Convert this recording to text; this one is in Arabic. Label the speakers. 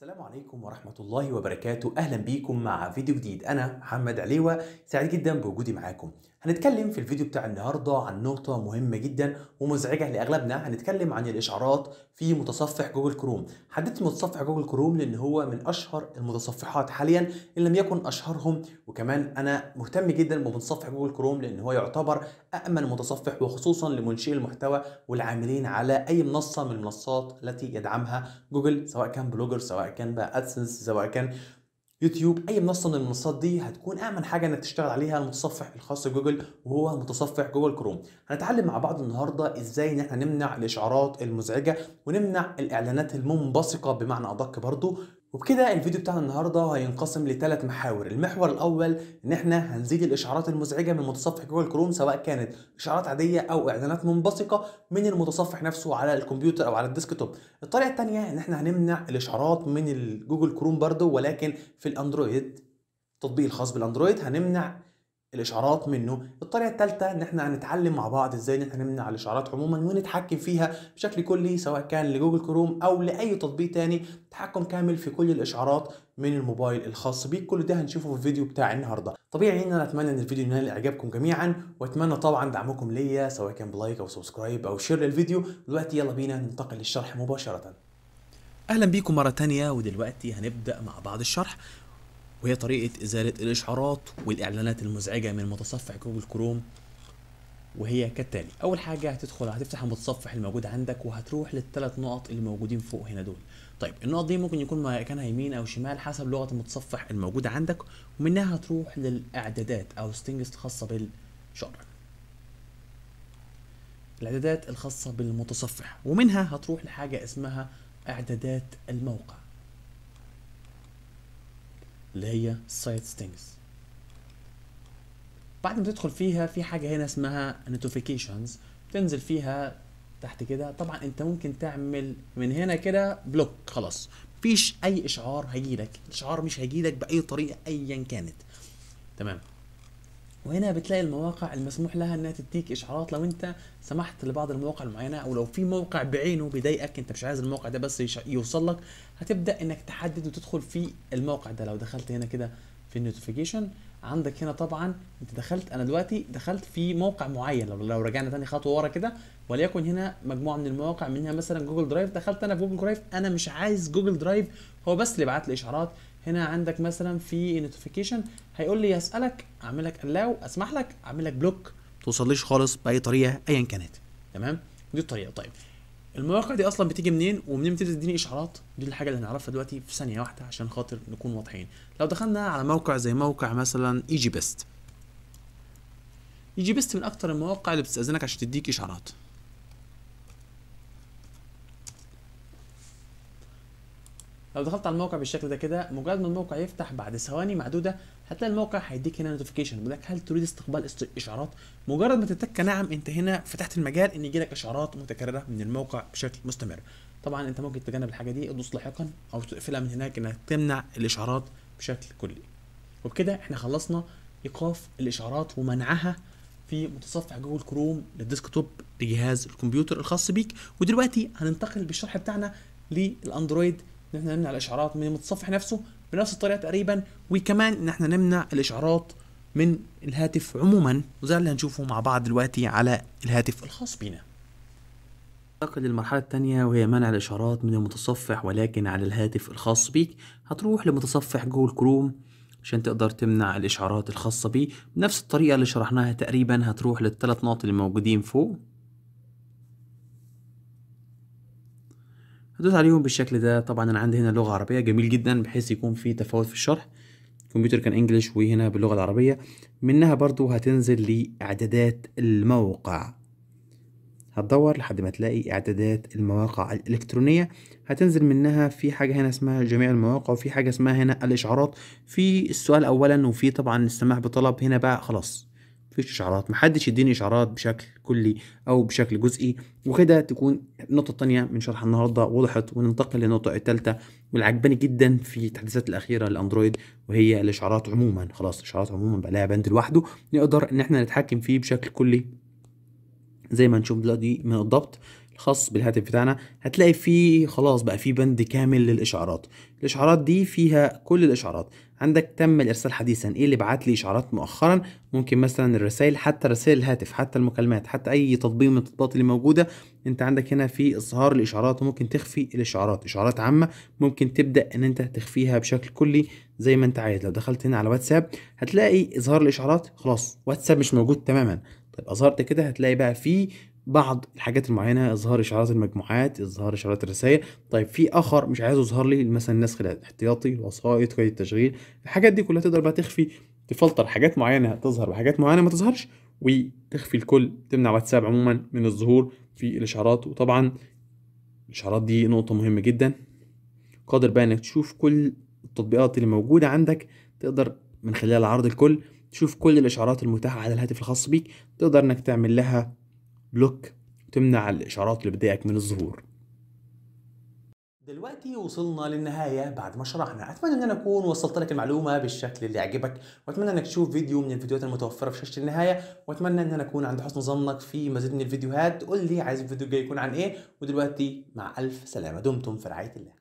Speaker 1: السلام عليكم ورحمة الله وبركاته أهلا بيكم مع فيديو جديد أنا محمد عليوة سعيد جدا بوجودي معاكم هنتكلم في الفيديو بتاع النهارده عن نقطة مهمة جدا ومزعجة لأغلبنا هنتكلم عن الإشعارات في متصفح جوجل كروم حددت متصفح جوجل كروم لأن هو من أشهر المتصفحات حاليا إن لم يكن أشهرهم وكمان أنا مهتم جدا بمتصفح جوجل كروم لأن هو يعتبر أأمن متصفح وخصوصا لمنشئي المحتوى والعاملين على أي منصة من المنصات التي يدعمها جوجل سواء كان بلوجر سواء كان بقى أدسنس سواء كان يوتيوب اي منصه من المنصات دي هتكون امن حاجه انك تشتغل عليها المتصفح الخاص بجوجل وهو متصفح جوجل كروم هنتعلم مع بعض النهارده ازاي ان احنا نمنع الاشعارات المزعجه ونمنع الاعلانات المنبثقه بمعنى ادق برضو وبكده الفيديو بتاع النهارده هينقسم لثلاث محاور المحور الاول ان احنا هنزيد الاشعارات المزعجه من متصفح جوجل كروم سواء كانت اشعارات عاديه او اعلانات منبثقه من المتصفح نفسه على الكمبيوتر او على الديسكتوب الطريقه الثانيه ان احنا هنمنع الاشعارات من جوجل كروم برضه ولكن في الاندرويد التطبيق الخاص بالاندرويد هنمنع الاشعارات منه الطريقه الثالثه ان احنا هنتعلم مع بعض ازاي ان احنا نمنع الاشعارات عموما ونتحكم فيها بشكل كلي سواء كان لجوجل كروم او لاي تطبيق تاني تحكم كامل في كل الاشعارات من الموبايل الخاص بيك كل ده هنشوفه في الفيديو بتاع النهارده طبيعي ان انا اتمنى ان الفيديو ينال اعجابكم جميعا واتمنى طبعا دعمكم ليا سواء كان بلايك او سبسكرايب او شير للفيديو دلوقتي يلا بينا ننتقل للشرح مباشره اهلا بيكم مره تانية ودلوقتي هنبدا مع بعض الشرح وهي طريقة إزالة الإشعارات والإعلانات المزعجة من متصفح جوجل كروم وهي كالتالي أول حاجة هتدخل هتفتح المتصفح الموجود عندك وهتروح للثلاث نقط اللي موجودين فوق هنا دول طيب النقط دي ممكن يكون مكانها يمين أو شمال حسب لغة المتصفح الموجودة عندك ومنها هتروح للإعدادات أو ستينجز الخاصة بالشعر الإعدادات الخاصة بالمتصفح ومنها هتروح لحاجة اسمها إعدادات الموقع اللي هي site ستينجز بعد ما تدخل فيها في حاجه هنا اسمها notifications تنزل فيها تحت كده طبعا انت ممكن تعمل من هنا كده بلوك خلاص مفيش اي اشعار هيجيلك الاشعار مش هيجيلك باي طريقه ايا كانت تمام وهنا بتلاقي المواقع المسموح لها انها تديك اشعارات لو انت سمحت لبعض المواقع المعينه او لو في موقع بعينه بيضايقك انت مش عايز الموقع ده بس يوصل لك هتبدا انك تحدد وتدخل في الموقع ده لو دخلت هنا كده في النوتيفيكيشن عندك هنا طبعا انت دخلت انا دلوقتي دخلت في موقع معين لو, لو رجعنا تاني خطوه ورا كده وليكن هنا مجموعه من المواقع منها مثلا جوجل درايف دخلت انا في جوجل درايف انا مش عايز جوجل درايف هو بس اللي بعت لي اشعارات هنا عندك مثلا في نوتيفيكيشن هيقول لي اسالك اعمل لك الاو اسمح لك اعمل لك بلوك ما توصليش خالص باي طريقه ايا كانت تمام دي الطريقه طيب المواقع دي اصلا بتيجي منين ومنين بتبتدي تديني اشعارات دي الحاجه اللي هنعرفها دلوقتي في ثانيه واحده عشان خاطر نكون واضحين لو دخلنا على موقع زي موقع مثلا ايجي بيست ايجي بيست من اكتر المواقع اللي بتستاذنك عشان تديك اشعارات لو دخلت على الموقع بالشكل ده كده مجرد ما الموقع يفتح بعد ثواني معدوده هتلاقي الموقع هيديك هنا نوتيفيكيشن بيقول لك هل تريد استقبال اشعارات مجرد ما تتك نعم انت هنا فتحت المجال ان يجي لك اشعارات متكرره من الموقع بشكل مستمر طبعا انت ممكن تتجنب الحاجه دي تدوس لاحقا او تقفلها من هناك انك تمنع الاشعارات بشكل كلي وبكده احنا خلصنا ايقاف الاشعارات ومنعها في متصفح جوجل كروم للديسكتوب لجهاز الكمبيوتر الخاص بيك ودلوقتي هننتقل بالشرح بتاعنا للاندرويد ان احنا نمنع الاشعارات من المتصفح نفسه بنفس الطريقه تقريبا وكمان ان احنا نمنع الاشعارات من الهاتف عموما وزي اللي هنشوفه مع بعض دلوقتي على الهاتف الخاص بينا ننتقل للمرحلة الثانية وهي منع الإشعارات من المتصفح ولكن على الهاتف الخاص بيك هتروح لمتصفح جوجل كروم عشان تقدر تمنع الإشعارات الخاصة بيه بنفس الطريقة اللي شرحناها تقريبا هتروح للثلاث نقط اللي موجودين فوق هدوس عليهم بالشكل ده طبعا انا عندي هنا لغه عربيه جميل جدا بحيث يكون في تفاوت في الشرح الكمبيوتر كان انجلش وهنا باللغه العربيه منها برضو هتنزل لاعدادات الموقع هتدور لحد ما تلاقي اعدادات المواقع الالكترونيه هتنزل منها في حاجه هنا اسمها جميع المواقع وفي حاجه اسمها هنا الاشعارات في السؤال اولا وفي طبعا السماح بطلب هنا بقى خلاص فيش اشعارات حدش يديني اشعارات بشكل كلي او بشكل جزئي وكده تكون النقطه الثانيه من شرح النهارده وضحت وننتقل للنقطه الثالثه والعجباني جدا في التحديثات الاخيره للاندرويد وهي الاشعارات عموما خلاص الاشعارات عموما بقى لها بند لوحده نقدر ان احنا نتحكم فيه بشكل كلي زي ما هنشوف دلوقتي من الضبط خاص بالهاتف بتاعنا هتلاقي فيه خلاص بقى فيه بند كامل للاشعارات الاشعارات دي فيها كل الاشعارات عندك تم الارسال حديثا ايه اللي بعت لي اشعارات مؤخرا ممكن مثلا الرسائل حتى رسائل الهاتف حتى المكالمات حتى اي تطبيق من التطبيقات اللي موجوده انت عندك هنا في اظهار الاشعارات وممكن تخفي الاشعارات اشعارات عامه ممكن تبدا ان انت تخفيها بشكل كلي زي ما انت عايز لو دخلت هنا على واتساب هتلاقي اظهار الاشعارات خلاص واتساب مش موجود تماما طيب اظهرت كده هتلاقي بقى في بعض الحاجات المعينه اظهار اشعارات المجموعات اظهار اشعارات الرسائل طيب في اخر مش عايزه يظهر لي مثلا النسخ الاحتياطي الوسائط قيد التشغيل الحاجات دي كلها تقدر بقى تخفي تفلتر حاجات معينه تظهر وحاجات معينه ما تظهرش وتخفي الكل تمنع واتساب عموما من الظهور في الاشعارات وطبعا الاشعارات دي نقطه مهمه جدا قادر بقى انك تشوف كل التطبيقات اللي موجوده عندك تقدر من خلال عرض الكل تشوف كل الاشعارات المتاحه على الهاتف الخاص بيك تقدر انك تعمل لها بلوك تمنع الاشارات اللي بتضايقك من الظهور دلوقتي وصلنا للنهاية بعد ما شرحنا أتمنى أن أنا أكون وصلت لك المعلومة بالشكل اللي عجبك وأتمنى أنك تشوف فيديو من الفيديوهات المتوفرة في شاشة النهاية وأتمنى أن أنا أكون عند حسن ظنك في مزيد من الفيديوهات قل لي عايز الفيديو الجاي يكون عن إيه ودلوقتي مع ألف سلامة دمتم في رعاية الله